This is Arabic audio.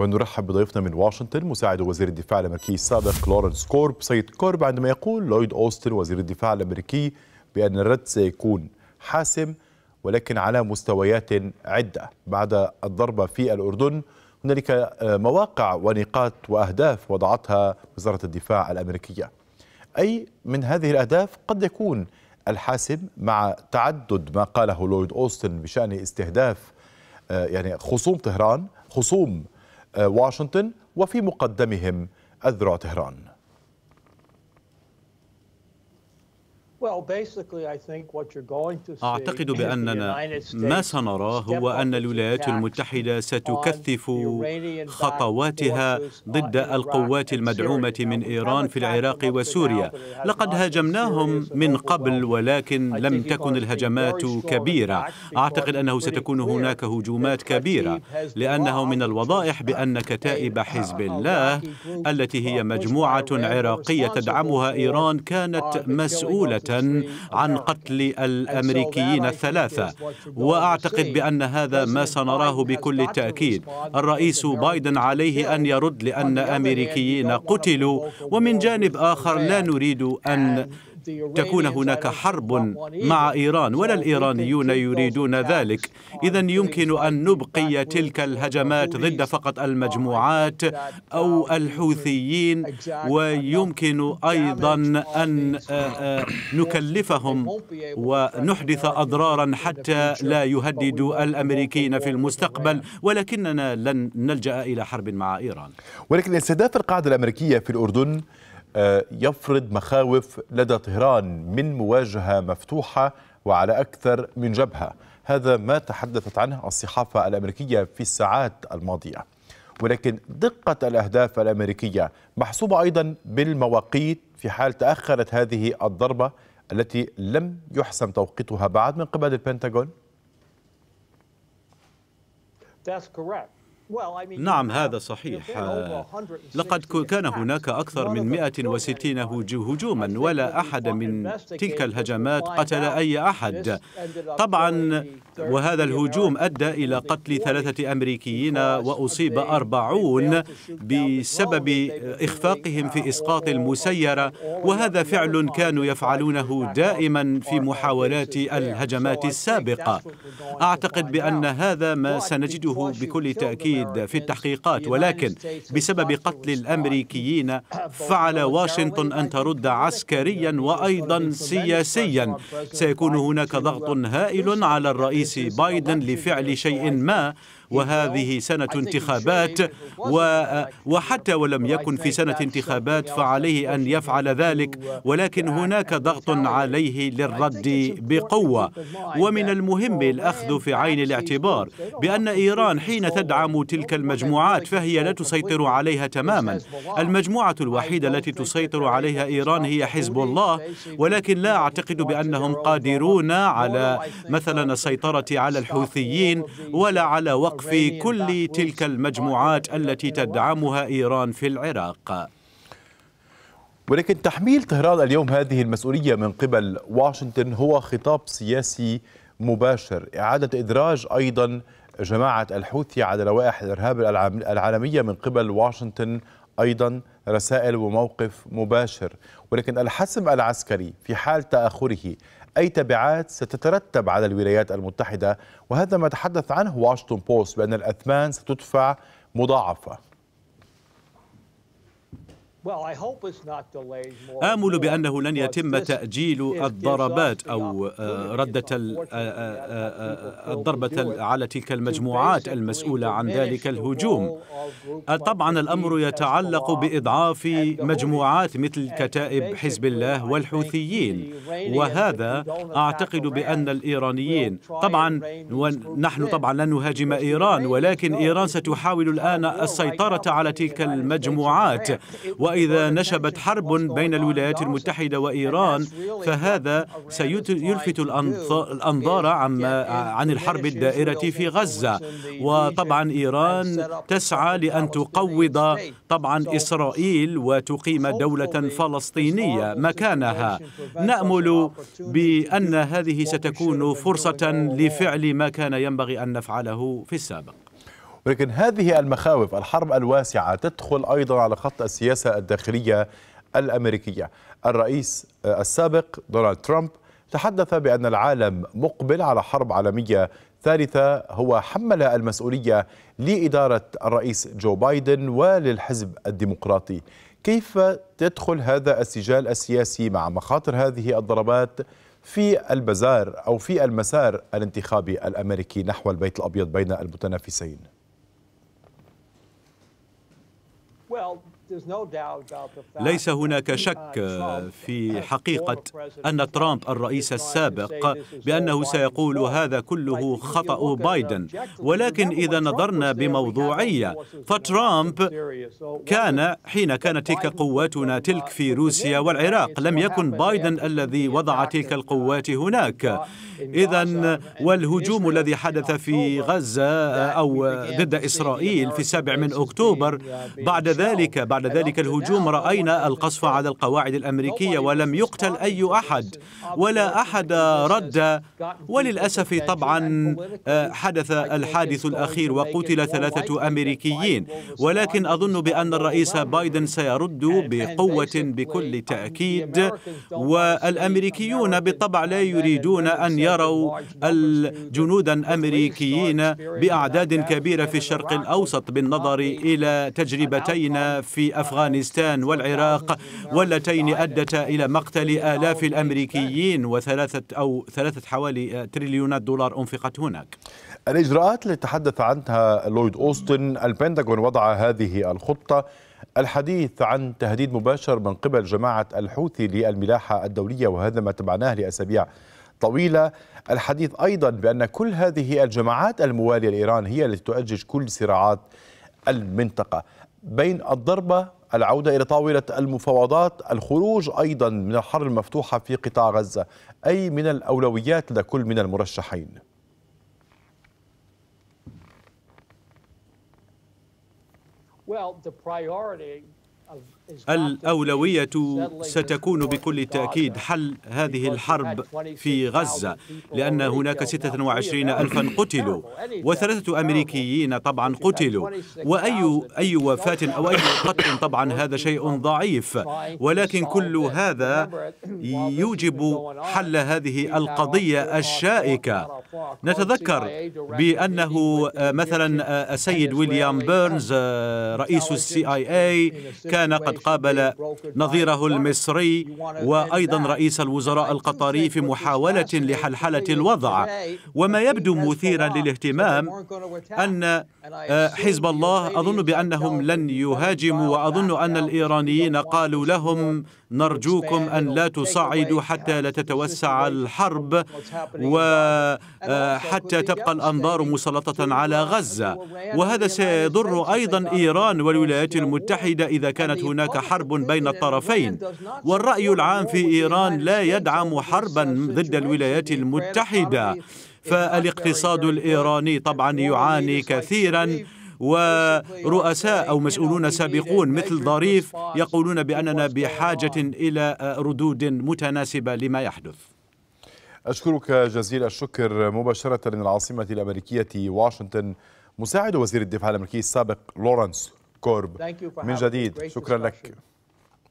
ونرحب بضيفنا من واشنطن مساعد وزير الدفاع الامريكي السابق لورنس كورب سيد كورب عندما يقول لويد اوستن وزير الدفاع الامريكي بان الرد سيكون حاسم ولكن على مستويات عده بعد الضربه في الاردن هنالك آه، مواقع ونقاط واهداف وضعتها وزاره الدفاع الامريكيه اي من هذه الاهداف قد يكون الحاسم مع تعدد ما قاله لويد اوستن بشان استهداف آه، يعني خصوم طهران خصوم آه، واشنطن وفي مقدمهم أذرع طهران أعتقد بأننا ما سنراه هو أن الولايات المتحدة ستكثف خطواتها ضد القوات المدعومة من إيران في العراق وسوريا لقد هاجمناهم من قبل ولكن لم تكن الهجمات كبيرة أعتقد أنه ستكون هناك هجومات كبيرة لأنه من الوضائح بأن كتائب حزب الله التي هي مجموعة عراقية تدعمها إيران كانت مسؤولة عن قتل الأمريكيين الثلاثة وأعتقد بأن هذا ما سنراه بكل تأكيد الرئيس بايدن عليه أن يرد لأن أمريكيين قتلوا ومن جانب آخر لا نريد أن تكون هناك حرب مع إيران ولا الإيرانيون يريدون ذلك إذا يمكن أن نبقي تلك الهجمات ضد فقط المجموعات أو الحوثيين ويمكن أيضا أن آه، آه، نكلفهم ونحدث أضرارا حتى لا يهددوا الأمريكيين في المستقبل ولكننا لن نلجأ إلى حرب مع إيران ولكن استهداف القاعدة الأمريكية في الأردن آه، يفرض مخاوف لدى طهران من مواجهة مفتوحة وعلى أكثر من جبهة هذا ما تحدثت عنه الصحافة الأمريكية في الساعات الماضية ولكن دقة الأهداف الأمريكية محسوبة أيضا بالمواقيت في حال تأخرت هذه الضربة التي لم يحسم توقيتها بعد من قبل البنتاغون That's correct. نعم هذا صحيح آه، لقد كان هناك أكثر من 160 هجوما ولا أحد من تلك الهجمات قتل أي أحد طبعا وهذا الهجوم أدى إلى قتل ثلاثة أمريكيين وأصيب أربعون بسبب إخفاقهم في إسقاط المسيرة وهذا فعل كانوا يفعلونه دائما في محاولات الهجمات السابقة أعتقد بأن هذا ما سنجده بكل تأكيد جديد في التحقيقات ولكن بسبب قتل الأمريكيين فعل واشنطن أن ترد عسكريا وأيضا سياسيا سيكون هناك ضغط هائل على الرئيس بايدن لفعل شيء ما وهذه سنة انتخابات وحتى ولم يكن في سنة انتخابات فعليه أن يفعل ذلك uh, ولكن هناك ضغط عليه للرد بقوة ومن المهم الأخذ في عين الاعتبار بأن إيران حين تدعم تلك المجموعات فهي لا تسيطر عليها تماما المجموعة الوحيدة التي تسيطر عليها إيران هي حزب الله ولكن لا أعتقد بأنهم قادرون على مثلا السيطرة على الحوثيين ولا على وقت العراق في كل تلك المجموعات التي تدعمها إيران في العراق ولكن تحميل طهران اليوم هذه المسؤولية من قبل واشنطن هو خطاب سياسي مباشر إعادة إدراج أيضا جماعة الحوثي على لوائح الإرهاب العالمية من قبل واشنطن أيضا رسائل وموقف مباشر ولكن الحسم العسكري في حال تأخره أي تبعات ستترتب على الولايات المتحدة وهذا ما تحدث عنه واشنطن بوست بأن الأثمان ستدفع مضاعفة آمل بأنه لن يتم تأجيل الضربات أو آه، ردة آه، آه، الضربة على تلك المجموعات المسؤولة عن ذلك الهجوم طبعا الأمر يتعلق بإضعاف مجموعات مثل كتائب حزب الله والحوثيين وهذا أعتقد بأن الإيرانيين طبعا ونحن طبعا لن نهاجم إيران ولكن إيران ستحاول الآن السيطرة على تلك المجموعات وإن وإذا نشبت حرب بين الولايات المتحدة وإيران فهذا سيلفت الأنظار عن الحرب الدائرة في غزة وطبعا إيران تسعى لأن تقوض طبعا إسرائيل وتقيم دولة فلسطينية مكانها نأمل بأن هذه ستكون فرصة لفعل ما كان ينبغي أن نفعله في السابق ولكن هذه المخاوف الحرب الواسعة تدخل أيضا على خط السياسة الداخلية الأمريكية الرئيس آه، السابق دونالد ترامب تحدث بأن العالم مقبل على حرب عالمية ثالثة هو حمل المسؤولية لإدارة الرئيس جو بايدن وللحزب الديمقراطي كيف تدخل هذا السجال السياسي مع مخاطر هذه الضربات في البزار أو في المسار الانتخابي الأمريكي نحو البيت الأبيض بين المتنافسين؟ ليس هناك uh, شك في حقيقة أن ترامب الرئيس السابق بأنه سيقول هذا كله خطأ بايدن ولكن إذا نظرنا بموضوعية فترامب كان حين كانت تلك قواتنا تلك في روسيا والعراق لم يكن بايدن الذي وضع تلك uh, القوات هناك إذا والهجوم الذي حدث في غزة أو ضد إسرائيل في السابع من أكتوبر uh, بعد ذلك بعد ذلك الهجوم رأينا القصف على القواعد الأمريكية ولم يقتل أي أحد ولا أحد رد وللأسف طبعا آه، حدث الحادث الأخير وقتل ثلاثة أمريكيين ولكن أظن بأن الرئيس بايدن سيرد بقوة بكل تأكيد والأمريكيون بالطبع لا يريدون أن يروا الجنودا أمريكيين بأعداد كبيرة في الشرق الأوسط بالنظر إلى تجربتي المسلحين في أفغانستان والعراق واللتين أدتا إلى مقتل آلاف الأمريكيين وثلاثة أو ثلاثة حوالي تريليونات دولار أنفقت هناك الإجراءات التي تحدث عنها لويد أوستن البنتاغون وضع هذه الخطة الحديث عن تهديد مباشر من قبل جماعة الحوثي للملاحة الدولية وهذا ما تبعناه لأسابيع طويلة الحديث أيضا بأن كل هذه الجماعات الموالية لإيران هي التي تؤجج كل صراعات المنطقة بين الضربة العودة إلى طاولة المفاوضات الخروج أيضا من الحرب المفتوحة في قطاع غزة أي من الأولويات لكل من المرشحين Well, the priority الأولوية ستكون بكل تأكيد حل هذه الحرب في غزة لأن هناك 26 ألفا قتلوا وثلاثة أمريكيين طبعا قتلوا وأي أي وفاة أو أي قتل طبعا هذا شيء ضعيف ولكن كل هذا يوجب حل هذه القضية الشائكة نتذكر بأنه آه، مثلا آه، السيد ويليام بيرنز آه، رئيس السي اي اي كان قد قابل نظيره المصري وأيضا رئيس الوزراء القطري في محاولة لحلحلة الوضع وما يبدو مثيرا للاهتمام أن حزب الله أظن بأنهم لن يهاجموا وأظن أن الإيرانيين قالوا لهم نرجوكم أن لا تصعدوا حتى لا تتوسع الحرب و آه، حتى تبقى الأنظار مسلطة على غزة وهذا سيضر أيضا إيران والولايات المتحدة إذا كانت هناك حرب بين الطرفين والرأي العام في إيران لا يدعم حربا ضد الولايات المتحدة فالاقتصاد الإيراني طبعا يعاني كثيرا ورؤساء أو مسؤولون سابقون مثل ظريف يقولون بأننا بحاجة إلى ردود متناسبة لما يحدث أشكرك جزيل الشكر مباشرة من العاصمة الأمريكية واشنطن مساعد وزير الدفاع الأمريكي السابق لورنس كورب من جديد شكرا لك